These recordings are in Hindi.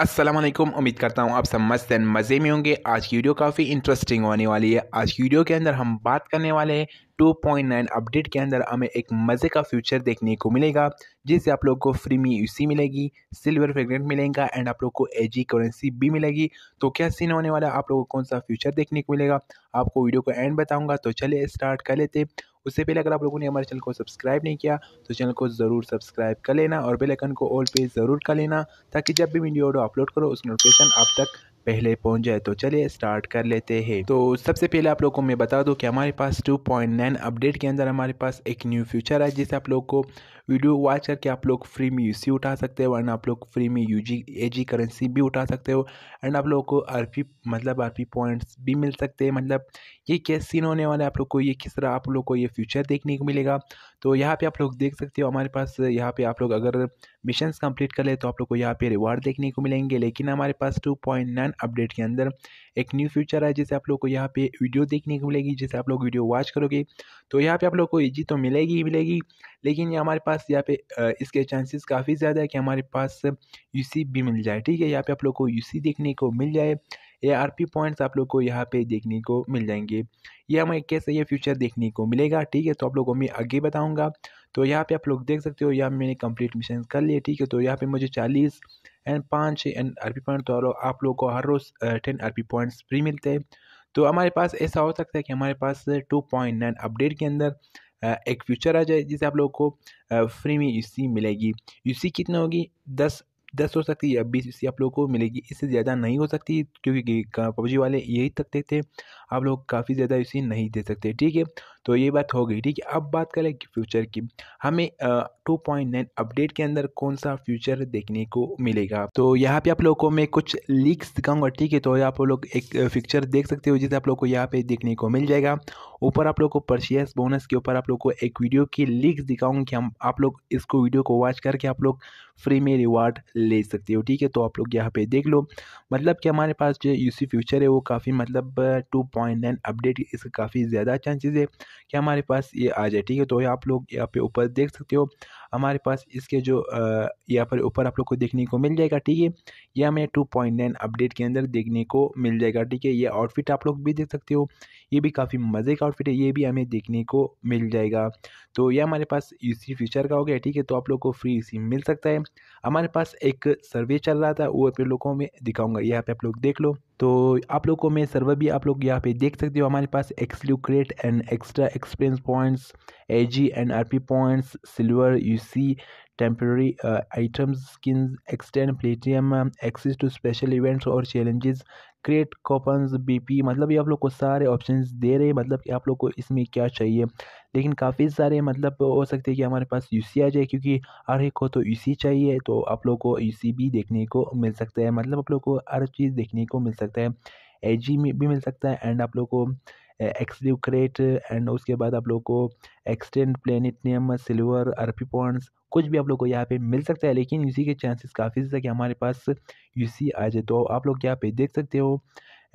असलम उम्मीद करता हूँ आप सब मस्त एंड मज़े में होंगे आज की वीडियो काफ़ी इंटरेस्टिंग होने वाली है आज की वीडियो के अंदर हम बात करने वाले हैं 2.9 अपडेट के अंदर हमें एक मज़े का फ्यूचर देखने को मिलेगा जिससे आप लोग को फ्री में यूसी मिलेगी सिल्वर फ्रेगरेंट मिलेगा एंड आप लोग को एजी करेंसी भी मिलेगी तो क्या सीन होने वाला है आप लोगों को कौन सा फ्यूचर देखने को मिलेगा आपको वीडियो को एंड बताऊँगा तो चले स्टार्ट कर लेते उससे पहले अगर आप लोगों ने हमारे चैनल को सब्सक्राइब नहीं किया तो चैनल को ज़रूर सब्सक्राइब कर लेना और बेलाइकन को ऑल पे ज़रूर कर लेना ताकि जब भी वीडियो अपलोड करो उस नोटिफिकेशन आप तक पहले पहुंच जाए तो चलिए स्टार्ट कर लेते हैं तो सबसे पहले आप लोग को मैं बता दूं कि हमारे पास 2.9 अपडेट के अंदर हमारे पास एक न्यू फ्यूचर है जिसे आप लोग को वीडियो वॉच करके आप लोग फ्री में यूसी उठा सकते हो वरना आप लोग फ्री में यू जी करेंसी भी उठा सकते हो एंड आप लोगों को आर मतलब आर पॉइंट्स भी मिल सकते हैं मतलब ये क्या सीन होने वाला है आप लोग को ये किस तरह आप लोग को ये फ्यूचर देखने को मिलेगा तो यहाँ पे आप लोग देख सकते हो हमारे पास यहाँ पे आप लोग अगर मिशन कंप्लीट कर ले तो आप लोग को यहाँ पे रिवार्ड देखने को मिलेंगे लेकिन हमारे पास टू पॉइंट नाइन अपडेट के अंदर एक न्यू फ्यूचर है जिसे आप लोग को यहाँ पे वीडियो देखने को मिलेगी जिसे आप लोग वीडियो वॉच करोगे तो यहाँ पे आप लोग को ईजी तो मिलेगी ही मिलेगी लेकिन ये हमारे पास यहाँ पे इसके चांसेस काफ़ी ज़्यादा है कि हमारे पास यू भी मिल जाए ठीक है यहाँ पे आप लोग को यू देखने को मिल जाए ए आर पी पॉइंट्स आप लोग को यहाँ पे देखने को मिल जाएंगे ये हमें कैसे ये फ्यूचर देखने को मिलेगा ठीक है तो आप लोगों को मैं आगे बताऊँगा तो यहाँ पे आप लोग देख सकते हो यहाँ मैंने कंप्लीट मिशन कर लिए ठीक है तो यहाँ पे मुझे चालीस एंड पाँच एंड आर पी पॉइंट तो आप लोग को हर रोज़ ten R P points free मिलते हैं तो हमारे पास ऐसा हो सकता है कि हमारे पास टू पॉइंट नाइन अपडेट के अंदर एक फ्यूचर आ जाए जिसे आप लोग को फ्री में यूसी मिलेगी यूसी कितना होगी दस दस हो सकती है या बीस इससे आप लोग को मिलेगी इससे ज़्यादा नहीं हो सकती क्योंकि पबजी वाले यही तक देते आप लोग काफ़ी ज़्यादा इसी नहीं दे सकते ठीक है तो ये बात हो गई ठीक है अब बात करें फ्यूचर की हमें टू पॉइंट नाइन अपडेट के अंदर कौन सा फ्यूचर देखने को मिलेगा तो यहाँ पे आप लोगों को मैं कुछ लीक्स दिखाऊंगा ठीक है तो आप लोग एक फ्यूचर देख सकते हो जिसे आप लोग को यहाँ पे देखने को मिल जाएगा ऊपर आप लोग को परचेस बोनस के ऊपर आप लोग को एक वीडियो की लिंक दिखाऊंगा कि हम आप लोग इसको वीडियो को वॉच करके आप लोग फ्री में रिवार्ड ले सकते हो ठीक है तो आप लोग यहाँ पे देख लो मतलब कि हमारे पास जो यूसी फ्यूचर है वो काफ़ी मतलब टू पॉइंट नाइन अपडेट इसका काफ़ी ज़्यादा चांसेस है कि हमारे पास ये आ जाए ठीक है तो आप लोग यहाँ पे ऊपर देख सकते हो हमारे पास इसके जो यहाँ पर ऊपर आप लोग को देखने को मिल जाएगा ठीक है ये हमें टू पॉइंट नाइन अपडेट के अंदर देखने को मिल जाएगा ठीक है ये आउटफिट आप लोग भी देख सकते हो ये भी काफ़ी मज़े का आउटफिट है ये भी हमें देखने को मिल जाएगा तो ये हमारे पास इसी फ्यूचर का हो गया ठीक है तो आप लोग को फ्री सिम मिल सकता है हमारे पास एक सर्वे चल रहा था वो आप लोगों में दिखाऊंगा यहाँ पे आप लोग देख लो तो आप लोग को मैं सर्वे भी आप लोग यहाँ पे देख सकते हो हमारे पास exclusive crate and extra experience points A G and R P points silver U C temporary uh, items, skins, extend platinum, access to special events और challenges, create बी पी मतलब ये आप लोग को सारे ऑप्शन दे रहे हैं मतलब कि आप लोग को इसमें क्या चाहिए लेकिन काफ़ी सारे मतलब हो सकते हैं कि हमारे पास यू आ जाए क्योंकि हर एक को तो यू चाहिए तो आप लोग को यू भी देखने को मिल सकता है मतलब आप लोग को हर चीज़ देखने को मिल सकता है ए में भी मिल सकता है एंड आप लोग को एक्सल्यूक्रेट एंड उसके बाद आप लोग को एक्सटेंड प्लेनिटनियम सिल्वर पॉइंट्स कुछ भी आप लोग को यहाँ पे मिल सकता है लेकिन यूसी के चांसेस काफ़ी ज़्यादा कि हमारे पास यूसी आ जाए तो आप लोग यहाँ पे देख सकते हो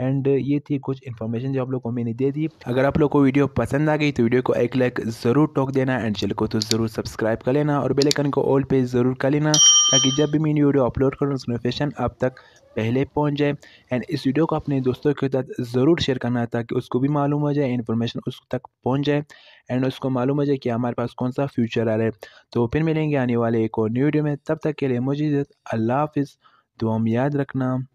एंड ये थी कुछ इन्फॉर्मेशन जो आप लोग को मैंने दे दी अगर आप लोग को वीडियो पसंद आ गई तो वीडियो को एक लाइक ज़रूर टोक देना एंड चैनल को तो ज़रूर सब्सक्राइब कर लेना और बेलाइकन को ऑल पे ज़रूर कर लेना ताकि जब भी मैं वीडियो अपलोड करूँ नोटिफिकेशन आप तक पहले पहुंच जाए एंड इस वीडियो को अपने दोस्तों के साथ ज़रूर शेयर करना ताकि उसको भी मालूम हो जाए इन्फॉर्मेशन उस तक पहुंच जाए एंड उसको मालूम हो जाए कि हमारे पास कौन सा फ्यूचर आ रहा है तो फिर मिलेंगे आने वाले एक और न्यू वीडियो में तब तक के लिए मुझे अल्लाह हाफिज़ दुआ याद रखना